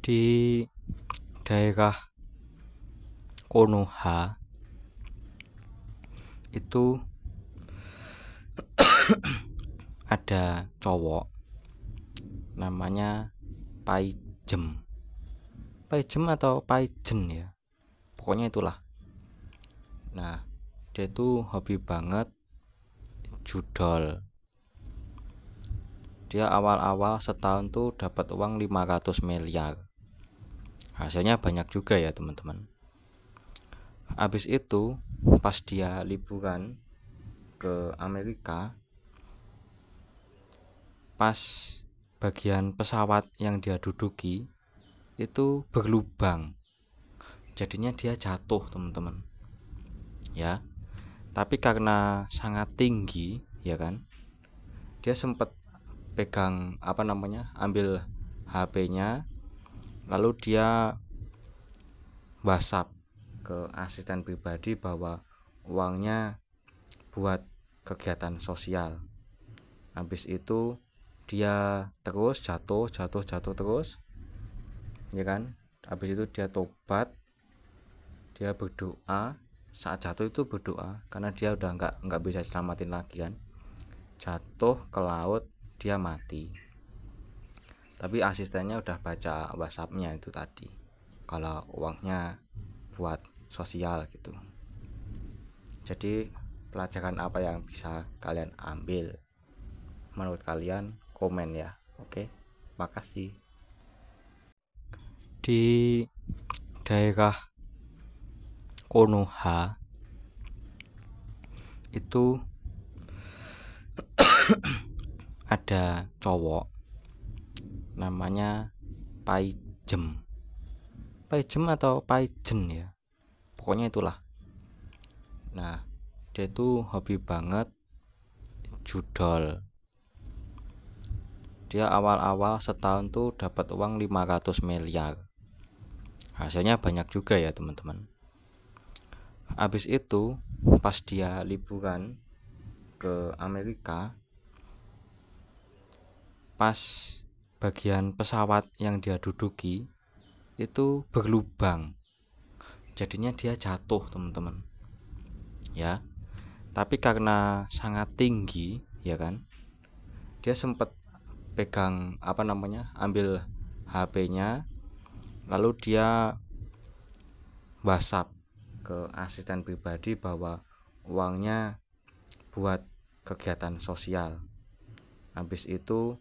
di daerah Konoha itu ada cowok namanya Paijem Paijem atau Paijen ya pokoknya itulah nah dia itu hobi banget judol dia awal-awal setahun tuh dapat uang 500 miliar hasilnya banyak juga ya teman-teman habis itu pas dia liburan ke Amerika pas bagian pesawat yang dia duduki itu berlubang jadinya dia jatuh teman-teman ya tapi karena sangat tinggi ya kan dia sempat pegang apa namanya ambil HP-nya lalu dia whatsapp ke asisten pribadi bahwa uangnya buat kegiatan sosial habis itu dia terus jatuh jatuh jatuh terus ya kan habis itu dia tobat dia berdoa saat jatuh itu berdoa karena dia udah nggak nggak bisa selamatin lagi kan jatuh ke laut dia mati tapi asistennya udah baca WhatsAppnya itu tadi kalau uangnya buat sosial gitu jadi pelajaran apa yang bisa kalian ambil menurut kalian komen ya oke makasih di daerah Konoha itu ada cowok namanya paijem paijem atau paijen ya pokoknya itulah nah dia itu hobi banget judol dia awal-awal setahun tuh dapat uang 500 miliar hasilnya banyak juga ya teman-teman habis itu pas dia liburan ke Amerika pas bagian pesawat yang dia duduki itu berlubang jadinya dia jatuh teman-teman ya tapi karena sangat tinggi ya kan dia sempat pegang apa namanya ambil HP-nya lalu dia WhatsApp ke asisten pribadi bahwa uangnya buat kegiatan sosial habis itu